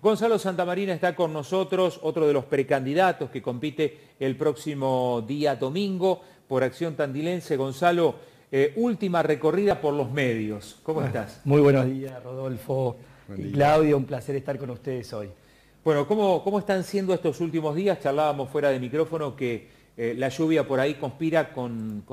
Gonzalo Santamarina está con nosotros, otro de los precandidatos que compite el próximo día domingo por Acción Tandilense. Gonzalo, eh, última recorrida por los medios. ¿Cómo estás? Muy buenos días, Rodolfo y Claudio. Un placer estar con ustedes hoy. Bueno, ¿cómo, ¿cómo, están siendo estos últimos días? Charlábamos fuera de micrófono que eh, la lluvia por ahí conspira con,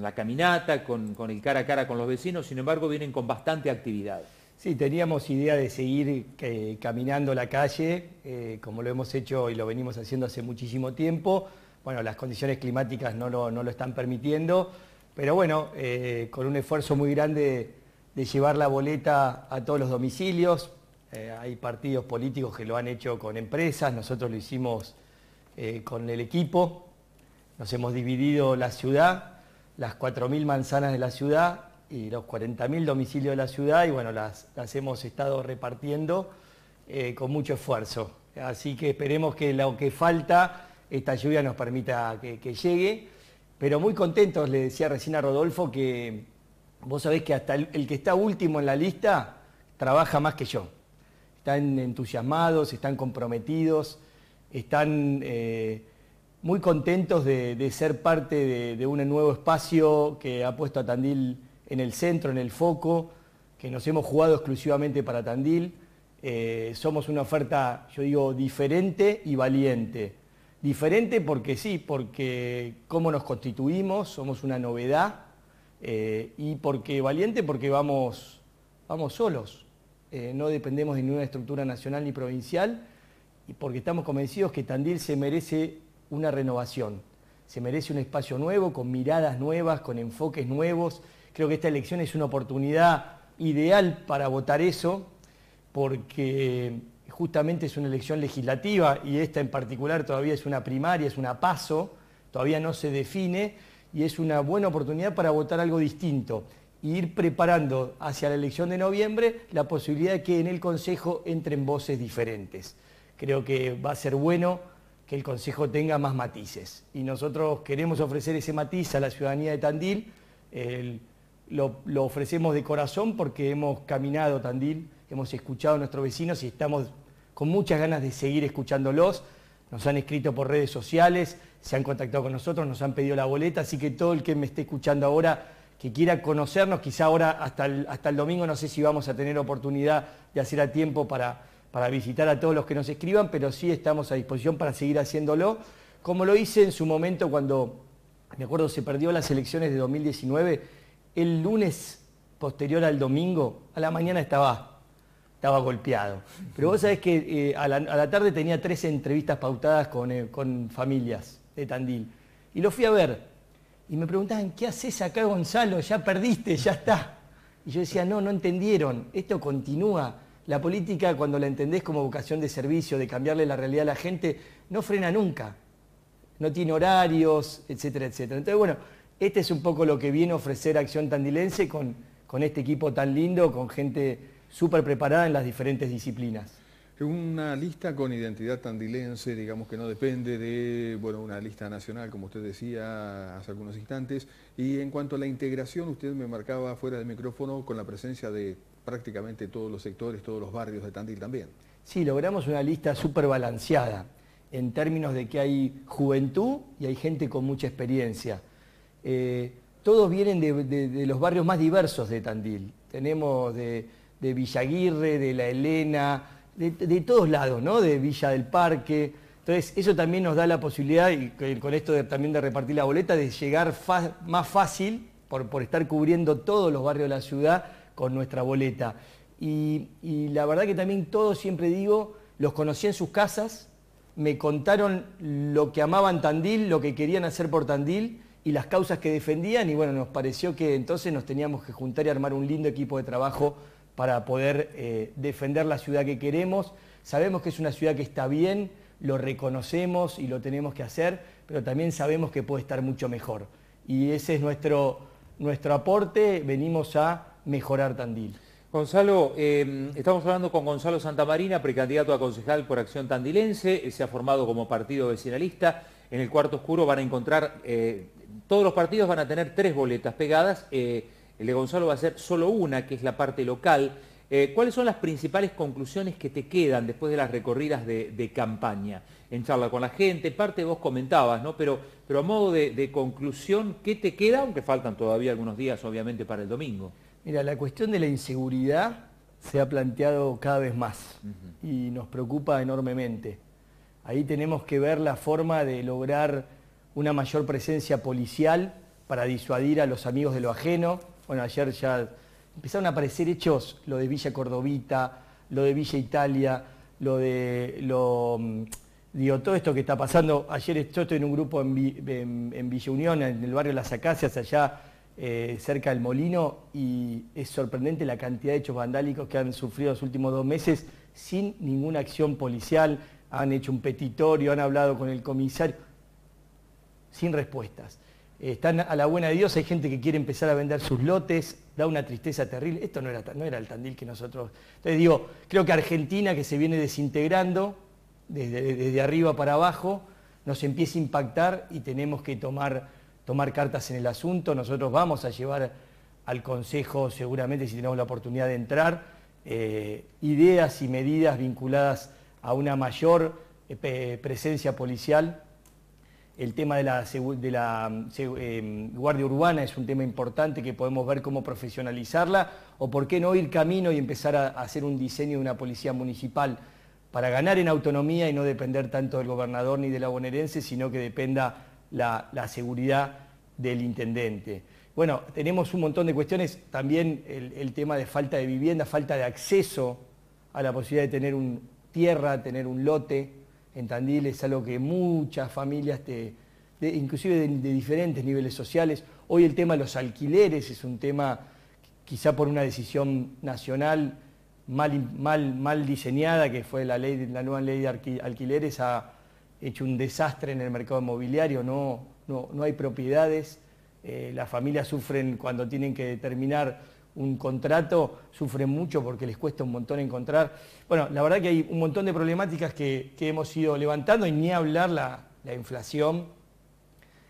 la caminata, con, con el cara a cara con los vecinos, sin embargo vienen con bastante actividad. Sí, teníamos idea de seguir eh, caminando la calle, eh, como lo hemos hecho y lo venimos haciendo hace muchísimo tiempo. Bueno, las condiciones climáticas no lo, están permitiendo, pero bueno, eh, con un esfuerzo muy grande de, de, llevar la boleta a todos los domicilios. hay partidos políticos que lo han hecho con empresas, nosotros lo hicimos con el equipo. Nos hemos dividido la ciudad, las 4.000 manzanas de la ciudad, y los 40.000 domicilios de la ciudad y bueno, las, hemos estado repartiendo eh, con mucho esfuerzo. Así que esperemos que lo que falta, esta lluvia nos permita que, llegue. Pero muy contentos, le decía recién a Rodolfo, que vos sabés que hasta el, que está último en la lista trabaja más que yo. Están entusiasmados, están comprometidos, están... Eh, muy contentos de, ser parte de, un nuevo espacio que ha puesto a Tandil en el centro, en el foco, que nos hemos jugado exclusivamente para Tandil. Eh, somos una oferta, yo digo, diferente y valiente. Diferente porque sí, porque cómo nos constituimos, somos una novedad, eh, y porque valiente porque vamos, vamos solos, eh, no dependemos de ninguna estructura nacional ni provincial, y porque estamos convencidos que Tandil se merece una renovación, se merece un espacio nuevo, con miradas nuevas, con enfoques nuevos, Creo que esta elección es una oportunidad ideal para votar eso, porque justamente es una elección legislativa y esta en particular todavía es una primaria, es una paso, todavía no se define y es una buena oportunidad para votar algo distinto ir preparando hacia la elección de noviembre la posibilidad de que en el Consejo entren voces diferentes. Creo que va a ser bueno que el Consejo tenga más matices y nosotros queremos ofrecer ese matiz a la ciudadanía de Tandil. El, lo, ofrecemos de corazón porque hemos caminado Tandil, hemos escuchado a nuestros vecinos y estamos con muchas ganas de seguir escuchándolos. Nos han escrito por redes sociales, se han contactado con nosotros, nos han pedido la boleta, así que todo el que me esté escuchando ahora, que quiera conocernos, quizá ahora hasta el, domingo no sé si vamos a tener oportunidad de hacer a tiempo para, para visitar a todos los que nos escriban, pero sí estamos a disposición para seguir haciéndolo, como lo hice en su momento cuando, me acuerdo, se perdió las elecciones de 2019 el lunes posterior al domingo, a la mañana estaba, estaba golpeado. Pero vos sabés que eh, a, la, tarde tenía tres entrevistas pautadas con, eh, con, familias de Tandil. Y lo fui a ver. Y me preguntaban, ¿qué haces acá, Gonzalo? Ya perdiste, ya está. Y yo decía, no, no entendieron. Esto continúa. La política, cuando la entendés como vocación de servicio, de cambiarle la realidad a la gente, no frena nunca. No tiene horarios, etcétera, etcétera. Entonces, bueno, este es un poco lo que viene a ofrecer Acción Tandilense con, este equipo tan lindo, con gente súper preparada en las diferentes disciplinas. Una lista con identidad tandilense, digamos que no depende de bueno, una lista nacional, como usted decía hace algunos instantes. Y en cuanto a la integración, usted me marcaba fuera del micrófono con la presencia de prácticamente todos los sectores, todos los barrios de Tandil también. Sí, logramos una lista súper balanceada en términos de que hay juventud y hay gente con mucha experiencia. Eh, todos vienen de, los barrios más diversos de Tandil. Tenemos de, Villa Villaguirre, de La Elena, de, todos lados, ¿no? De Villa del Parque. Entonces, eso también nos da la posibilidad, y con esto también de repartir la boleta, de llegar más fácil, por, estar cubriendo todos los barrios de la ciudad con nuestra boleta. y, la verdad que también todos, siempre digo, los conocí en sus casas, me contaron lo que amaban Tandil, lo que querían hacer por Tandil, y las causas que defendían y bueno, nos pareció que entonces nos teníamos que juntar y armar un lindo equipo de trabajo para poder eh, defender la ciudad que queremos. Sabemos que es una ciudad que está bien, lo reconocemos y lo tenemos que hacer, pero también sabemos que puede estar mucho mejor. Y ese es nuestro, nuestro aporte, venimos a mejorar Tandil. Gonzalo, em, estamos hablando con Gonzalo Santamarina, precandidato a concejal por Acción Tandilense, eh, se ha formado como partido vecinalista. En el cuarto oscuro van a encontrar eh, todos los partidos van a tener tres boletas pegadas. Eh, el de Gonzalo va a ser solo una, que es la parte local. Eh, ¿Cuáles son las principales conclusiones que te quedan después de las recorridas de, campaña? En charla con la gente, parte vos comentabas, ¿no? Pero, pero a modo de, conclusión, ¿qué te queda? Aunque faltan todavía algunos días, obviamente, para el domingo. Mira, la cuestión de la inseguridad se ha planteado cada vez más y nos preocupa enormemente. Ahí tenemos que ver la forma de lograr una mayor presencia policial para disuadir a los amigos de lo ajeno. Bueno, ayer ya empezaron a aparecer hechos, lo de Villa Cordovita, lo de Villa Italia, lo de... Lo, mm, digo, todo esto que está pasando, ayer yo estoy en un grupo en, Villa Unión, en el barrio Las Acacias, allá eh, cerca del Molino, y es sorprendente la cantidad de hechos vandálicos que han sufrido los últimos dos meses sin ninguna acción policial, han hecho un petitorio, han hablado con el comisario sin respuestas. están a la buena de Dios, hay gente que quiere empezar a vender sus lotes, da una tristeza terrible. Esto no era, no era el Tandil que nosotros... Entonces digo, creo que Argentina que se viene desintegrando desde, arriba para abajo, nos empieza a impactar y tenemos que tomar, tomar cartas en el asunto. Nosotros vamos a llevar al Consejo, seguramente si tenemos la oportunidad de entrar, eh, ideas y medidas vinculadas a una mayor eh, presencia policial el tema de la, mm, em, guardia urbana es un tema importante que podemos ver cómo profesionalizarla o por qué no ir camino y empezar a, hacer un diseño de una policía municipal para ganar en autonomía y no depender tanto del gobernador ni de la bonaerense, sino que dependa la, seguridad del intendente. Bueno, tenemos un montón de cuestiones, también el, el, tema de falta de vivienda, falta de acceso a la posibilidad de tener un tierra, tener un lote, en Tandil es algo que muchas familias, inclusive de, diferentes niveles sociales, hoy el tema de los alquileres es un tema quizá por una decisión nacional mal, mal, mal diseñada, que fue la, ley, la nueva ley de alquileres, ha hecho un desastre en el mercado inmobiliario, no, no, hay propiedades, eh, las familias sufren cuando tienen que determinar un contrato, sufren mucho porque les cuesta un montón encontrar. Bueno, la verdad que hay un montón de problemáticas que, hemos ido levantando y ni hablar la, inflación,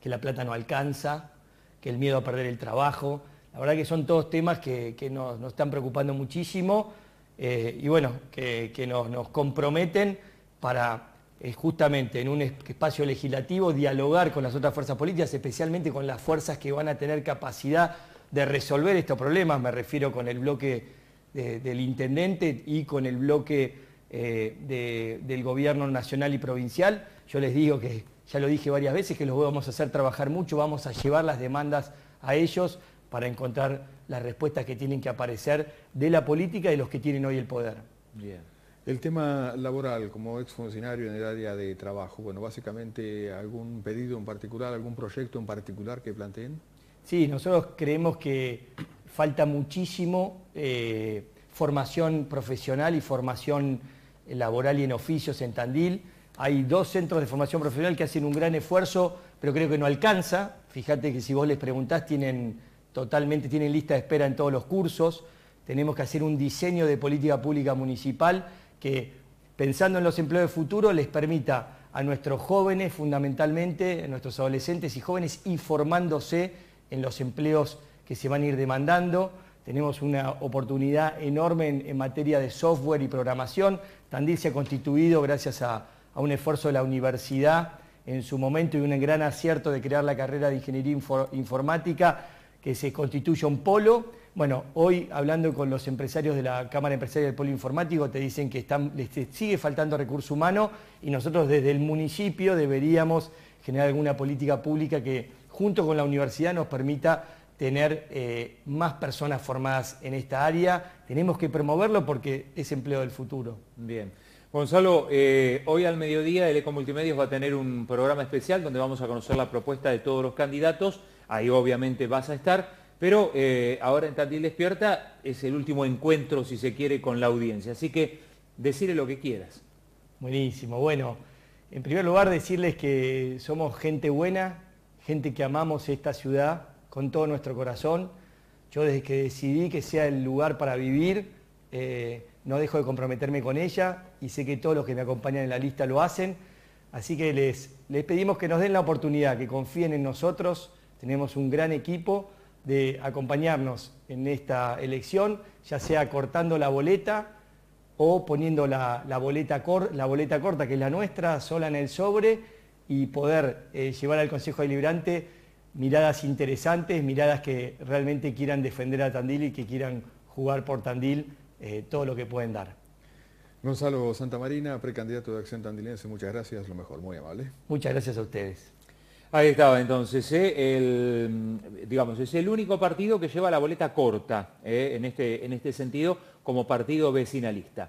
que la plata no alcanza, que el miedo a perder el trabajo. La verdad que son todos temas que, nos, están preocupando muchísimo eh, y bueno, que, nos, comprometen para eh, justamente en un espacio legislativo dialogar con las otras fuerzas políticas, especialmente con las fuerzas que van a tener capacidad de resolver estos problemas, me refiero con el bloque del intendente y con el bloque eh, del gobierno nacional y provincial. Yo les digo que, ya lo dije varias veces, que los vamos a hacer trabajar mucho, vamos a llevar las demandas a ellos para encontrar las respuestas que tienen que aparecer de la política y los que tienen hoy el poder. Bien. El tema laboral, como exfuncionario en el área de trabajo, bueno, básicamente algún pedido en particular, algún proyecto en particular que planteen. Sí, nosotros creemos que falta muchísimo eh, formación profesional y formación laboral y en oficios en Tandil. Hay dos centros de formación profesional que hacen un gran esfuerzo, pero creo que no alcanza. Fíjate que si vos les preguntás, tienen totalmente, tienen lista de espera en todos los cursos. Tenemos que hacer un diseño de política pública municipal que, pensando en los empleos de futuro, les permita a nuestros jóvenes, fundamentalmente, a nuestros adolescentes y jóvenes, informándose en los empleos que se van a ir demandando. Tenemos una oportunidad enorme en, materia de software y programación. Tandil se ha constituido gracias a, un esfuerzo de la universidad en su momento y un gran acierto de crear la carrera de Ingeniería Informática que se constituye un polo. Bueno, hoy hablando con los empresarios de la Cámara Empresaria del Polo Informático te dicen que les sigue faltando recurso humano y nosotros desde el municipio deberíamos generar alguna política pública que junto con la universidad nos permita tener eh, más personas formadas en esta área. Tenemos que promoverlo porque es empleo del futuro. Bien. Gonzalo, eh, hoy al mediodía el Eco Multimedios va a tener un programa especial donde vamos a conocer la propuesta de todos los candidatos. Ahí obviamente vas a estar. Pero eh, ahora en Tandil Despierta es el último encuentro, si se quiere, con la audiencia. Así que decirle lo que quieras. Buenísimo. Bueno, en primer lugar decirles que somos gente buena, gente que amamos esta ciudad con todo nuestro corazón. Yo desde que decidí que sea el lugar para vivir, eh, no dejo de comprometerme con ella y sé que todos los que me acompañan en la lista lo hacen. Así que les, pedimos que nos den la oportunidad, que confíen en nosotros. Tenemos un gran equipo de acompañarnos en esta elección, ya sea cortando la boleta o poniendo la, boleta, la boleta corta, que es la nuestra, sola en el sobre y poder eh, llevar al Consejo Deliberante miradas interesantes, miradas que realmente quieran defender a Tandil y que quieran jugar por Tandil eh, todo lo que pueden dar. Gonzalo Santamarina, precandidato de Acción Tandilense, muchas gracias, lo mejor, muy amable. Muchas gracias a ustedes. Ahí estaba entonces, eh, el, digamos, es el único partido que lleva la boleta corta en, este, en este sentido como partido vecinalista.